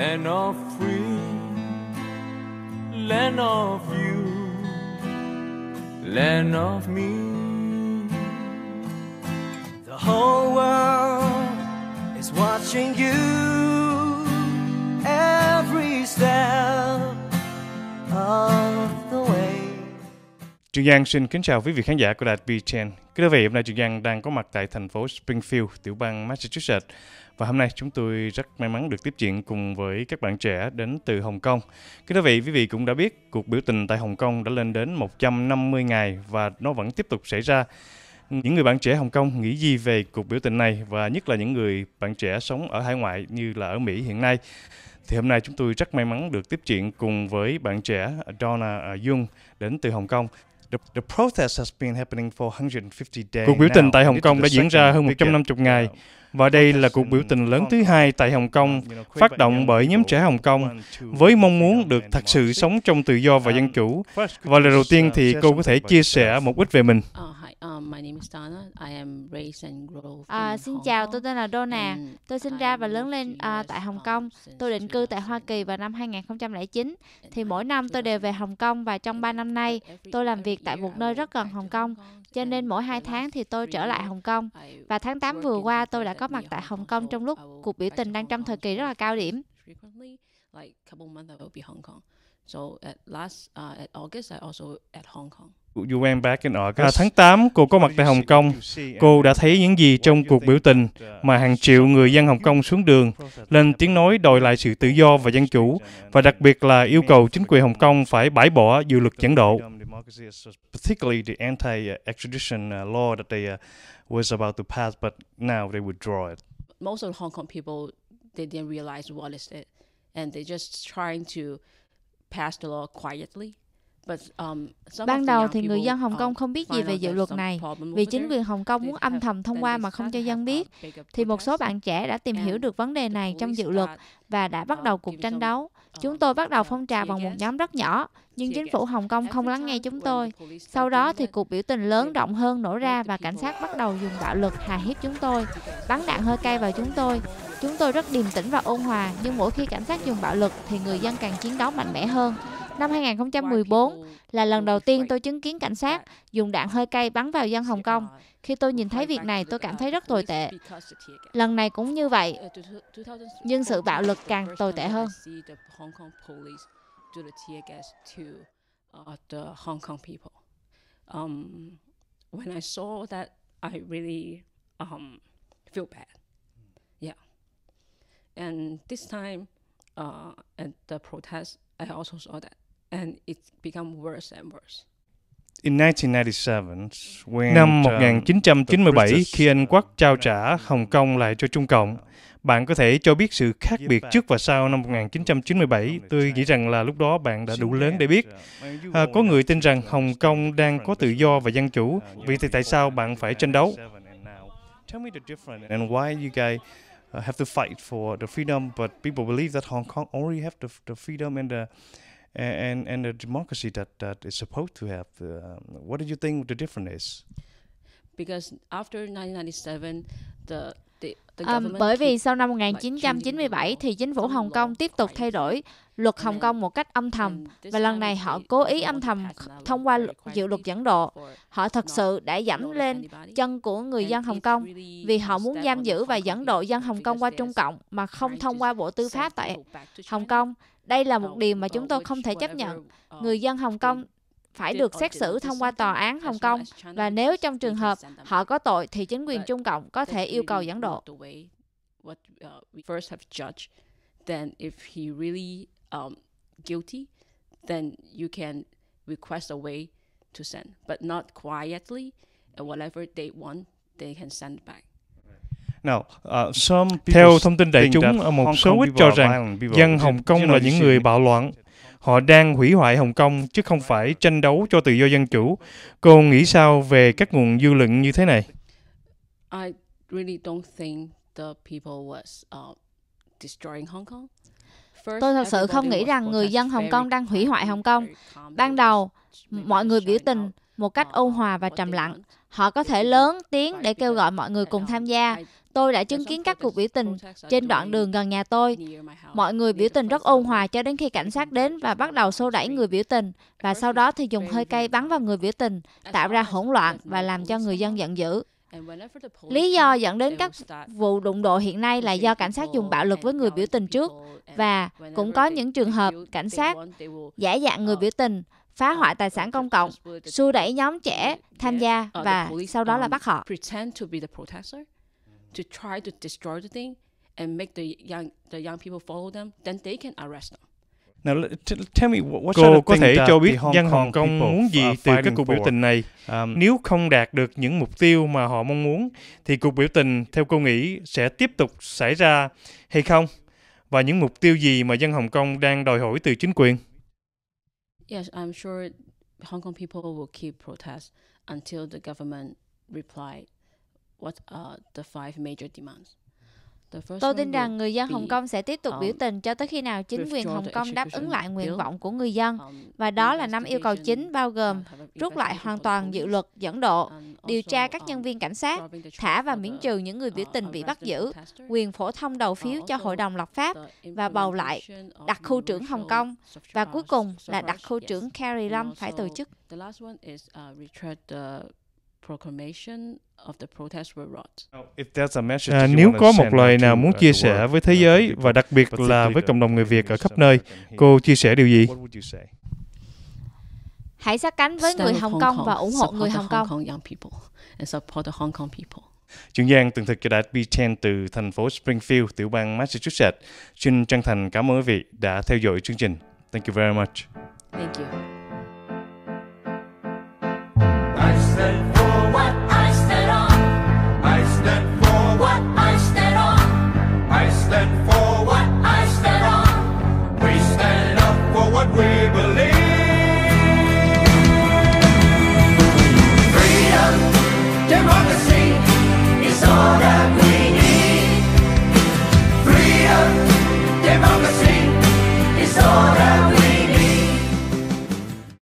land of free, land of you, land of me. The whole world is watching you every step. Trường Giang xin kính chào quý vị khán giả của đài VTN. Kính thưa vị, hôm nay Trường Giang đang có mặt tại thành phố Springfield, tiểu bang Massachusetts. Và hôm nay chúng tôi rất may mắn được tiếp chuyện cùng với các bạn trẻ đến từ Hồng Kông. Kính thưa vị, quý vị cũng đã biết cuộc biểu tình tại Hồng Kông đã lên đến 150 ngày và nó vẫn tiếp tục xảy ra. Những người bạn trẻ Hồng Kông nghĩ gì về cuộc biểu tình này và nhất là những người bạn trẻ sống ở hải ngoại như là ở Mỹ hiện nay? Thì hôm nay chúng tôi rất may mắn được tiếp chuyện cùng với bạn trẻ Donna à, Jung đến từ Hồng Kông. Cuộc biểu tình tại Hồng Kông đã diễn ra hơn 150 ngày, uh, và đây là cuộc biểu tình lớn thứ hai tại Hồng um, Kông, phát động bởi nhóm trẻ Hồng Kông, với mong muốn được thật sự sống trong tự do và um, dân chủ. Và lần đầu tiên thì cô có thể chia sẻ một ít về mình. Ờ, Um, my name is Donna. I am raised and grow uh, xin Hong chào, tôi tên là Donna. tôi sinh ra và lớn lên uh, tại Hồng Kông. Tôi định cư tại Hoa Kỳ vào năm 2009. Thì mỗi năm tôi đều về Hồng Kông và trong 3 năm nay, tôi làm việc tại một nơi rất gần Hồng Kông. Cho nên mỗi 2 tháng thì tôi trở lại Hồng Kông. Và tháng 8 vừa qua, tôi đã có mặt tại Hồng Kông trong lúc cuộc biểu tình đang trong thời kỳ rất là cao điểm. So at last uh, at August I also at Hong Kong. You back in À, tháng 8, cô có mặt tại Hồng Kông. Cô đã thấy những gì trong cuộc biểu tình mà hàng triệu người dân Hồng Kông xuống đường, lên tiếng nói đòi lại sự tự do và dân chủ, và đặc biệt là yêu cầu chính quyền Hồng Kông phải bãi bỏ dự luật dẫn độ. Uh, uh, and they're just trying to pass the law quietly. Um, Ban đầu thì người dân Hồng Kông không biết gì về dự luật này, vì chính quyền Hồng Kông muốn âm thầm thông qua mà không cho dân biết. Um, thì một số bạn trẻ đã tìm hiểu được vấn đề này trong dự luật và đã bắt um, đầu cuộc tranh đấu. Chúng tôi bắt đầu phong trào bằng một nhóm rất nhỏ, nhưng chính phủ Hồng Kông không lắng nghe chúng tôi. Sau đó thì cuộc biểu tình lớn rộng hơn nổ ra và cảnh sát bắt đầu dùng bạo lực hà hiếp chúng tôi, bắn đạn hơi cay vào chúng tôi. Chúng tôi rất điềm tĩnh và ôn hòa, nhưng mỗi khi cảnh sát dùng bạo lực thì người dân càng chiến đấu mạnh mẽ hơn. Năm 2014 là lần đầu tiên tôi chứng kiến cảnh sát dùng đạn hơi cay bắn vào dân Hồng Kông. Khi tôi nhìn thấy việc này, tôi cảm thấy rất tồi tệ. Lần này cũng như vậy, nhưng sự bạo lực càng tồi tệ hơn. Um, um, feel bad. Yeah. And this time uh, at the protest, I also saw that and it became worse and worse. In 1997, when Năm 1997, um, khi Anh Quốc trao trả Hồng Kông lại cho Trung Cộng, bạn có thể cho biết sự khác biệt trước và sau năm 1997. Tôi nghĩ rằng là lúc đó bạn đã đủ lớn để biết. À, có người tin rằng Hồng Kông đang có tự do và dân chủ, vì thì tại sao bạn phải tranh đấu? and why you guys uh, have to fight for the freedom, but people believe that Hong Kong already have the freedom and the and and the democracy that that is supposed to have. Uh, what do you think the difference is? Because after 1997, the À, bởi vì sau năm 1997 thì chính phủ Hồng Kông tiếp tục thay đổi luật Hồng Kông một cách âm thầm và lần này họ cố ý âm thầm thông qua dự luật dẫn độ. Họ thật sự đã dẫm lên chân của người dân Hồng Kông vì họ muốn giam giữ và dẫn độ dân Hồng Kông qua Trung Cộng mà không thông qua Bộ Tư pháp tại Hồng Kông. Đây là một điều mà chúng tôi không thể chấp nhận. Uh, người dân Hồng Kông phải được xét xử thông qua tòa án Hồng Kông và nếu trong trường hợp họ có tội thì chính quyền Trung Cộng có thể yêu cầu dẫn độ. Uh, theo thông tin đại chúng, uh, một số ít cho rằng dân Hồng Kông là những người bạo loạn, Họ đang hủy hoại Hồng Kông chứ không phải tranh đấu cho tự do dân chủ. Cô nghĩ sao về các nguồn dư luận như thế này? I really don't think the people was uh, destroying Hong Kong. Tôi thật sự không nghĩ rằng người dân Hồng Kông đang hủy hoại Hồng Kông. Ban đầu, mọi người biểu tình một cách uh, ôn hòa và trầm lặng. Họ có thể lớn tiếng để kêu gọi mọi người cùng uh, tham gia. Tôi đã chứng kiến các cuộc biểu tình trên đoạn đường gần nhà tôi. Mọi người biểu tình rất ôn hòa cho đến khi cảnh sát đến và bắt đầu xô đẩy người biểu tình và sau đó thì dùng hơi cay bắn vào người biểu tình, tạo ra hỗn loạn và làm cho người dân giận dữ. Lý do dẫn đến các vụ đụng độ hiện nay là do cảnh sát dùng bạo lực với người biểu tình trước và cũng có những trường hợp cảnh sát giả dạng người biểu tình phá hoại tài sản công cộng, xua đẩy nhóm trẻ tham gia và sau đó là bắt họ to try to destroy the thing and make the young the young people follow them, then they can arrest them. Now, tell me what, what Cô có thể cho biết dân Hồng Kông muốn gì từ cái cuộc biểu tình này. Um, Nếu không đạt được những mục tiêu mà họ mong muốn, thì cuộc biểu tình, theo cô nghĩ, sẽ tiếp tục xảy ra hay không? Và những mục tiêu gì mà dân Hồng Kông đang đòi hỏi từ chính quyền? Yes, I'm sure Hong Kong people will keep protest until the government reply what are the five major demands. Tôi tin rằng người dân Hồng Kông sẽ tiếp tục um, biểu tình cho tới khi nào chính quyền Hồng Kông đáp ứng lại nguyện vọng của người dân. Um, và đó là năm yêu cầu chính bao gồm um, rút lại hoàn toàn dự luật dẫn độ, điều tra các nhân viên cảnh sát, thả và miễn trừ những người biểu uh, tình uh, bị bắt giữ, quyền phổ thông đầu phiếu uh, cho Hội đồng lập pháp và bầu lại đặc khu trưởng Hồng Kông và cuối cùng là đặc khu trưởng Carrie Lam phải từ chức. À, nếu có một lời nào muốn chia sẻ với thế giới và đặc biệt là với cộng đồng người Việt ở khắp nơi, cô chia sẻ điều gì? Hãy sát cánh với người Hồng Kông và ủng hộ người Hồng Kông. Trường Giang tường thực cho đạt B10 từ thành phố Springfield, tiểu bang Massachusetts. Xin chân thành cảm ơn quý vị đã theo dõi chương trình. Thank you very much. Thank you.